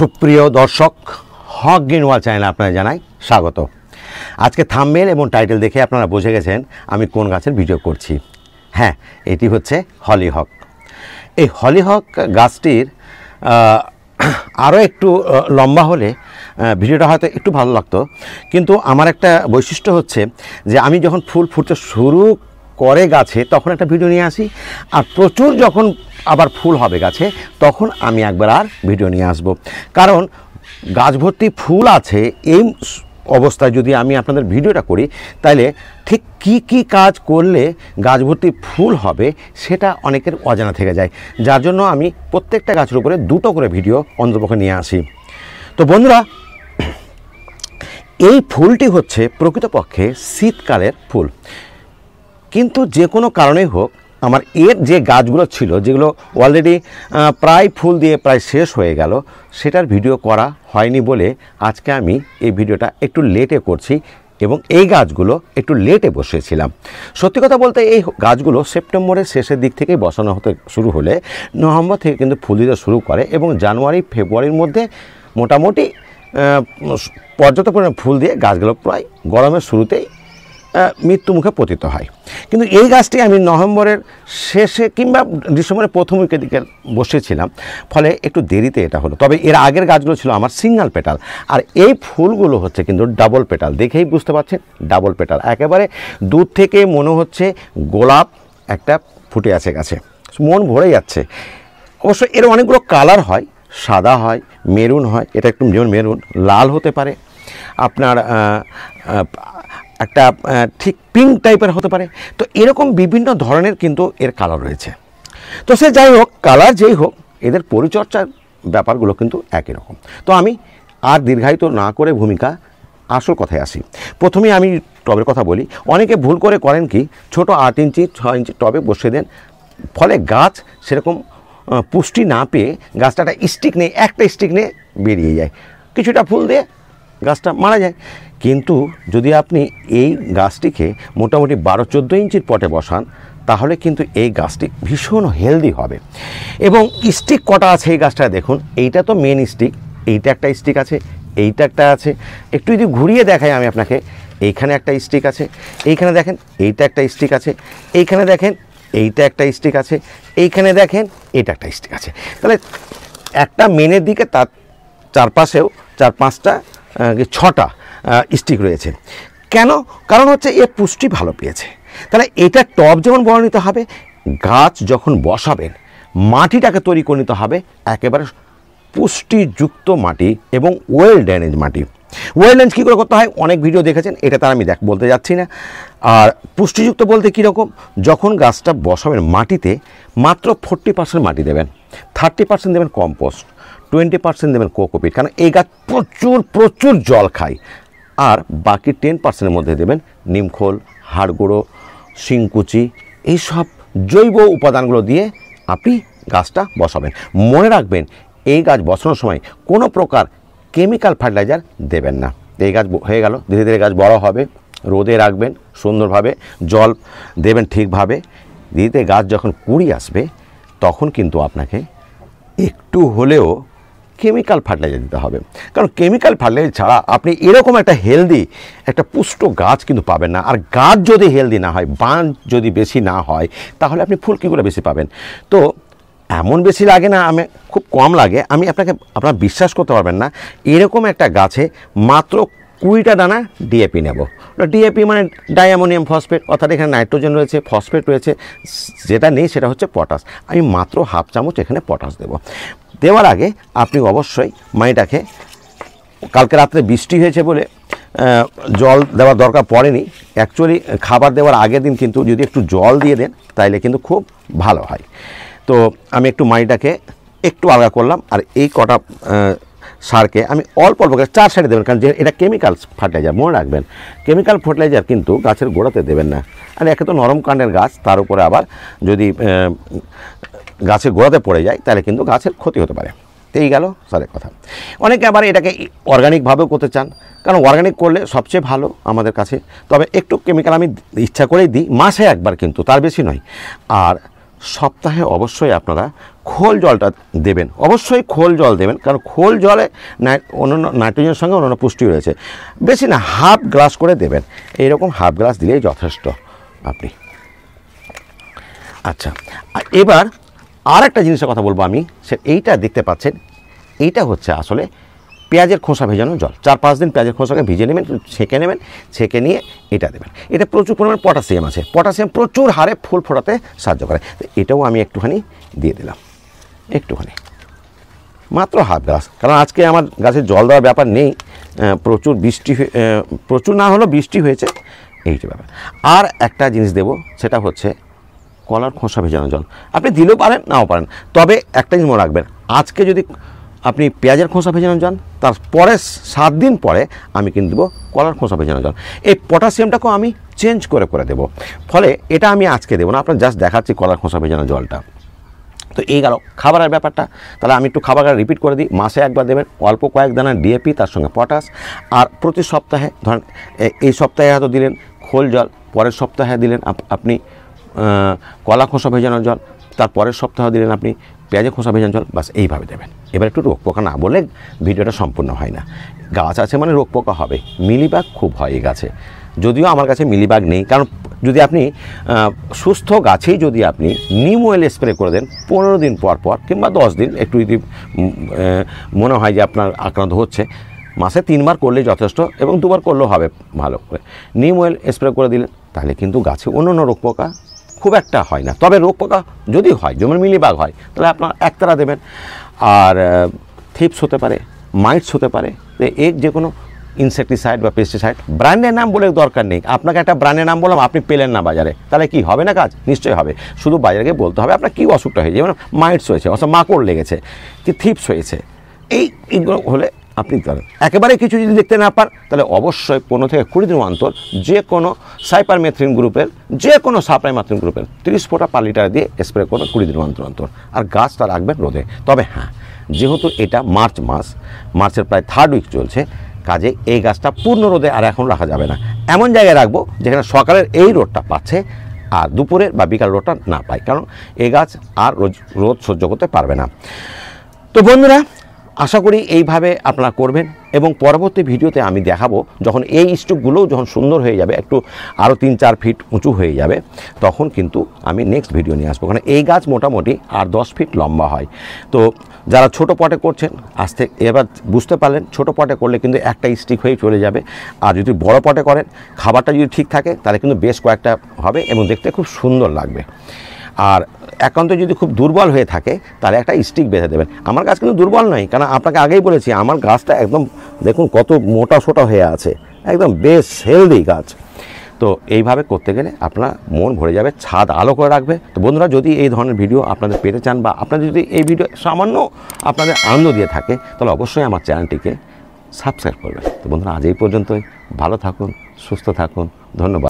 সুপ্রিয় দর্শক হক গিনওয়াল চ্যানেল আপনারা জানাই স্বাগত আজকে থামমেল এবং টাইটেল দেখে আপনারা বুঝে গেছেন আমি কোন গাছের ভিডিও করছি হ্যাঁ এটি হচ্ছে হলিহক এই হলিহক গাছটির আরও একটু লম্বা হলে ভিডিওটা হয়তো একটু ভালো লাগতো কিন্তু আমার একটা বৈশিষ্ট্য হচ্ছে যে আমি যখন ফুল ফুটতে শুরু করে গাছে তখন একটা ভিডিও নিয়ে আসি আর প্রচুর যখন আবার ফুল হবে গাছে তখন আমি একবার আর ভিডিও নিয়ে আসব কারণ গাছ ভর্তি ফুল আছে এই অবস্থায় যদি আমি আপনাদের ভিডিওটা করি তাহলে ঠিক কি কি কাজ করলে গাছ ভর্তি ফুল হবে সেটা অনেকের অজানা থেকে যায় যার জন্য আমি প্রত্যেকটা গাছের উপরে দুটো করে ভিডিও অন্তপক্ষে নিয়ে আসি তো বন্ধুরা এই ফুলটি হচ্ছে প্রকৃতপক্ষে শীতকালের ফুল কিন্তু যে কোনো কারণেই হোক আমার এর যে গাছগুলো ছিল যেগুলো অলরেডি প্রায় ফুল দিয়ে প্রায় শেষ হয়ে গেল সেটার ভিডিও করা হয়নি বলে আজকে আমি এই ভিডিওটা একটু লেটে করছি এবং এই গাছগুলো একটু লেটে বসেছিলাম সত্যি কথা বলতে এই গাছগুলো সেপ্টেম্বরের শেষের দিক থেকেই বসানো হতে শুরু হলে নভেম্বর থেকে কিন্তু ফুল দিতে শুরু করে এবং জানুয়ারি ফেব্রুয়ারির মধ্যে মোটামুটি পর্যাপ্ত পরিমাণে ফুল দিয়ে গাছগুলো প্রায় গরমের শুরুতেই মৃত্যুমুখে পতিত হয় কিন্তু এই গাছটি আমি নভেম্বরের শেষে কিংবা ডিসেম্বরের প্রথম উইকের দিকে বসেছিলাম ফলে একটু দেরিতে এটা হলো তবে এর আগের গাছগুলো ছিল আমার সিঙ্গাল পেটাল আর এই ফুলগুলো হচ্ছে কিন্তু ডাবল পেটাল দেখেই বুঝতে পারছেন ডাবল পেটাল একেবারে দূর থেকে মনে হচ্ছে গোলাপ একটা ফুটে আছে গাছে মন ভরে যাচ্ছে অবশ্য এর অনেকগুলো কালার হয় সাদা হয় মেরুন হয় এটা একটু যেমন মেরুন লাল হতে পারে আপনার একটা ঠিক পিঙ্ক টাইপের হতে পারে তো এরকম বিভিন্ন ধরনের কিন্তু এর কালার রয়েছে তো সে যাই হোক কালার যেই হোক এদের পরিচর্যার ব্যাপারগুলো কিন্তু একই রকম তো আমি আর দীর্ঘায়িত না করে ভূমিকা আসল কথায় আসি প্রথমে আমি টবের কথা বলি অনেকে ভুল করে করেন কি ছোট আট ইঞ্চি ছ ইঞ্চি টবে বসে দেন ফলে গাছ সেরকম পুষ্টি না পেয়ে গাছটা একটা স্টিক নেই একটা স্টিক নিয়ে বেরিয়ে যায় কিছুটা ফুল দিয়ে গাছটা মারা যায় কিন্তু যদি আপনি এই গাছটিকে মোটামুটি বারো চোদ্দো ইঞ্চির পটে বসান তাহলে কিন্তু এই গাছটি ভীষণ হেলদি হবে এবং স্টিক কটা আছে এই গাছটা দেখুন এইটা তো মেন স্টিক এইটা একটা স্টিক আছে এইটা একটা আছে একটু যদি ঘুরিয়ে দেখাই আমি আপনাকে এইখানে একটা স্টিক আছে এইখানে দেখেন এইটা একটা স্টিক আছে এইখানে দেখেন এইটা একটা স্টিক আছে এইখানে দেখেন এটা একটা স্টিক আছে তাহলে একটা মেনের দিকে তার চারপাশেও চার পাঁচটা ছটা স্টিক রয়েছে কেন কারণ হচ্ছে এ পুষ্টি ভালো পেয়েছে তাহলে এটা টপ যেমন বড় নিতে হবে গাছ যখন বসাবেন মাটিটাকে তৈরি করে নিতে হবে একেবারে পুষ্টিযুক্ত মাটি এবং ওয়েল ড্যানেজ মাটি ওয়েল ড্যানেজ কী করে করতে হয় অনেক ভিডিও দেখেছেন এটা তার আমি দেখ বলতে যাচ্ছি না আর পুষ্টিযুক্ত বলতে কীরকম যখন গাছটা বসাবেন মাটিতে মাত্র ফোর্টি পার্সেন্ট মাটি দেবেন থার্টি পার্সেন্ট দেবেন কম্পোস্ট টোয়েন্টি পার্সেন্ট দেবেন কোকোপিট কারণ এই গাছ প্রচুর প্রচুর জল খায় আর বাকি টেন পার্সেন্টের মধ্যে দেবেন নিমখোল হাড়গুঁড়ো শিংকুচি এইসব জৈব উপাদানগুলো দিয়ে আপনি গাছটা বসাবেন মনে রাখবেন এই গাছ বসানোর সময় কোনো প্রকার কেমিক্যাল ফার্টিলাইজার দেবেন না এই গাছ হয়ে গেল ধীরে ধীরে গাছ বড় হবে রোদে রাখবেন সুন্দরভাবে জল দেবেন ঠিকভাবে ধীরে গাছ যখন কুড়ি আসবে তখন কিন্তু আপনাকে একটু হলেও কেমিক্যাল ফার্টিলাইজার দিতে হবে কারণ কেমিক্যাল ফার্টিলাইজার ছাড়া আপনি এরকম একটা হেলদি একটা পুষ্ট গাছ কিন্তু পাবেন না আর গাছ যদি হেলদি না হয় বান যদি বেশি না হয় তাহলে আপনি ফুলকিগুলো বেশি পাবেন তো এমন বেশি লাগে না আমি খুব কম লাগে আমি আপনাকে আপনার বিশ্বাস করতে পারবেন না এরকম একটা গাছে মাত্র কুড়িটা দানা ডিএপি নেব ডিএপি মানে ডায়ামোনিয়াম ফসফেট অর্থাৎ এখানে নাইট্রোজেন রয়েছে ফসফেট রয়েছে যেটা নেই সেটা হচ্ছে পটাশ আমি মাত্র হাফ চামচ এখানে পটাশ দেব দেওয়ার আগে আপনি অবশ্যই মাটিটাকে কালকে রাত্রে বৃষ্টি হয়েছে বলে জল দেওয়ার দরকার পড়েনি অ্যাকচুয়ালি খাবার দেওয়ার আগের দিন কিন্তু যদি একটু জল দিয়ে দেন তাইলে কিন্তু খুব ভালো হয় তো আমি একটু মাটিটাকে একটু আলগা করলাম আর এই কটা সারকে আমি অল্প অল্প করে চার সাইডে দেবেন কারণ যে এটা কেমিক্যাল ফার্টিলাইজার মনে রাখবেন কেমিক্যাল ফার্টিলাইজার কিন্তু গাছের গোড়াতে দেবেন না আর একে তো নরম কাণ্ডের গাছ তার উপরে আবার যদি গাছের গোড়াতে পড়ে যায় তাহলে কিন্তু গাছের ক্ষতি হতে পারে এই গেল স্যারের কথা অনেকে আবার এটাকে অর্গানিকভাবেও করতে চান কারণ অর্গানিক করলে সবচেয়ে ভালো আমাদের কাছে তবে একটু কেমিক্যাল আমি ইচ্ছা করেই দিই মাসে একবার কিন্তু তার বেশি নয় আর সপ্তাহে অবশ্যই আপনারা খোল জলটা দেবেন অবশ্যই খোল জল দেবেন কারণ খোল জলে অন্যান্য নাইট্রোজেনের সঙ্গে অন্যান্য পুষ্টি রয়েছে বেশি না হাফ গ্লাস করে দেবেন এইরকম হাফ গ্লাস দিলেই যথেষ্ট আপনি আচ্ছা এবার আর একটা জিনিসের কথা বলবো আমি সে এইটা দেখতে পাচ্ছেন এইটা হচ্ছে আসলে পেঁয়াজের খোসা ভেজানো জল চার পাঁচ দিন পেঁয়াজের খোসাকে ভিজে নেবেন ছেঁকে নেবেন ছেঁকে নিয়ে এটা দেবেন এটা প্রচুর পরিমাণে পটাশিয়াম আছে পটাশিয়াম প্রচুর হারে ফুল ফোটাতে সাহায্য করে এটাও আমি একটুখানি দিয়ে দিলাম একটুখানি মাত্র হাফ গ্লাস কারণ আজকে আমার গাছে জল দেওয়ার ব্যাপার নেই প্রচুর বৃষ্টি প্রচুর না হলেও বৃষ্টি হয়েছে এইটা ব্যাপার আর একটা জিনিস দেব সেটা হচ্ছে কলার খোসা ভেজানো জল আপনি দিলেও পারেন নাও পারেন তবে একটা জিনিস মনে রাখবেন আজকে যদি আপনি পেঁয়াজের খোসা ভেজানো যান তারপরে সাত দিন পরে আমি কিন্তু দেবো কলার খোসা ভেজানো যান এই পটাশিয়ামটাকেও আমি চেঞ্জ করে করে দেব ফলে এটা আমি আজকে দেবো না আপনার জাস্ট দেখাচ্ছি কলার খোসা ভেজানো জলটা তো এই গেল খাবারের ব্যাপারটা তাহলে আমি একটু খাবার রিপিট করে দিই মাসে একবার দেবেন অল্প কয়েক দানা ডিএপি তার সঙ্গে পটাশ আর প্রতি সপ্তাহে ধরেন এই সপ্তাহে হয়তো দিলেন খোল জল পরের সপ্তাহে দিলেন আপনি কলা খোসা ভেজানো জল তার পরের সপ্তাহ দিলেন আপনি পেঁয়াজে খোসা ভেজানো জল বাস এইভাবে দেবেন এবার একটু রোগ পোকা না বলে ভিডিওটা সম্পূর্ণ হয় না গাছ আছে মানে রোগ পোকা হবে মিলিবাগ খুব হয় এই গাছে যদিও আমার কাছে মিলিবাগ নেই কারণ যদি আপনি সুস্থ গাছেই যদি আপনি নিম অয়েল স্প্রে করে দেন পনেরো দিন পর পর কিংবা দশ দিন একটু যদি মনে হয় যে আপনার আক্রান্ত হচ্ছে মাসে তিনবার করলে যথেষ্ট এবং দুবার করলেও হবে ভালো করে নিম অয়েল স্প্রে করে দিলেন তাহলে কিন্তু গাছে অন্য অন্য রোগ পোকা খুব একটা হয় না তবে রোগ পোকা যদি হয় যেমন মিলিবাগ হয় তাহলে আপনার একতারা দেবেন আর থিপস হতে পারে মাইটস হতে পারে এর যে কোনো ইনসেকটিসাইড বা পেস্টিসাইড ব্র্যান্ডের নাম বলে দরকার নেই আপনাকে একটা ব্র্যান্ডের নাম বললাম আপনি পেলেন না বাজারে তাহলে কি হবে না কাজ নিশ্চয়ই হবে শুধু বাজারকে বলতে হবে আপনার কী অসুখটা হয়েছে যেমন মাইটস হয়েছে অথবা মাকড় লেগেছে কি থিপস হয়েছে এই এইগুলো হলে আপনি ধরেন একেবারে কিছু যদি দেখতে না পান তাহলে অবশ্যই পনেরো থেকে কুড়ি দিন অন্তর যে কোনো সাইপার মেথ্রিন গ্রুপের যে কোনো মাথ্রিন গ্রুপের তিরিশ ফোটা পার লিটার দিয়ে স্প্রে করবেন কুড়ি দিন অন্তর অন্তর আর গাছটা রাখবেন রোদে তবে হ্যাঁ যেহেতু এটা মার্চ মাস মার্চের প্রায় থার্ড উইক চলছে কাজে এই গাছটা পূর্ণ রোদে আর এখন রাখা যাবে না এমন জায়গায় রাখবো যেখানে সকালের এই রোডটা পাচ্ছে আর দুপুরের বা বিকাল রোডটা না পায় কারণ এই গাছ আর রোদ সহ্য করতে পারবে না তো বন্ধুরা আশা করি এইভাবে আপনারা করবেন এবং পরবর্তী ভিডিওতে আমি দেখাবো যখন এই স্টুপগুলোও যখন সুন্দর হয়ে যাবে একটু আরও তিন চার ফিট উঁচু হয়ে যাবে তখন কিন্তু আমি নেক্সট ভিডিও নিয়ে আসবো কারণ এই গাছ মোটামুটি আর দশ ফিট লম্বা হয় তো যারা ছোট পটে করছেন থেকে এবার বুঝতে পারলেন ছোট পটে করলে কিন্তু একটা স্টিক হয়ে চলে যাবে আর যদি বড় পটে করেন খাবারটা যদি ঠিক থাকে তাহলে কিন্তু বেশ কয়েকটা হবে এবং দেখতে খুব সুন্দর লাগবে আর একান্ত যদি খুব দুর্বল হয়ে থাকে তাহলে একটা স্টিক বেঁধে দেবেন আমার গাছ কিন্তু দুর্বল নয় কারণ আপনাকে আগেই বলেছি আমার গাছটা একদম দেখুন কত মোটা সোটা হয়ে আছে একদম বেশ হেলদি গাছ তো এইভাবে করতে গেলে আপনার মন ভরে যাবে ছাদ আলো করে রাখবে তো বন্ধুরা যদি এই ধরনের ভিডিও আপনাদের পেতে চান বা আপনাদের যদি এই ভিডিও সামান্য আপনাদের আনন্দ দিয়ে থাকে তাহলে অবশ্যই আমার চ্যানেলটিকে সাবস্ক্রাইব করবেন তো বন্ধুরা আজ এই পর্যন্তই ভালো থাকুন সুস্থ থাকুন ধন্যবাদ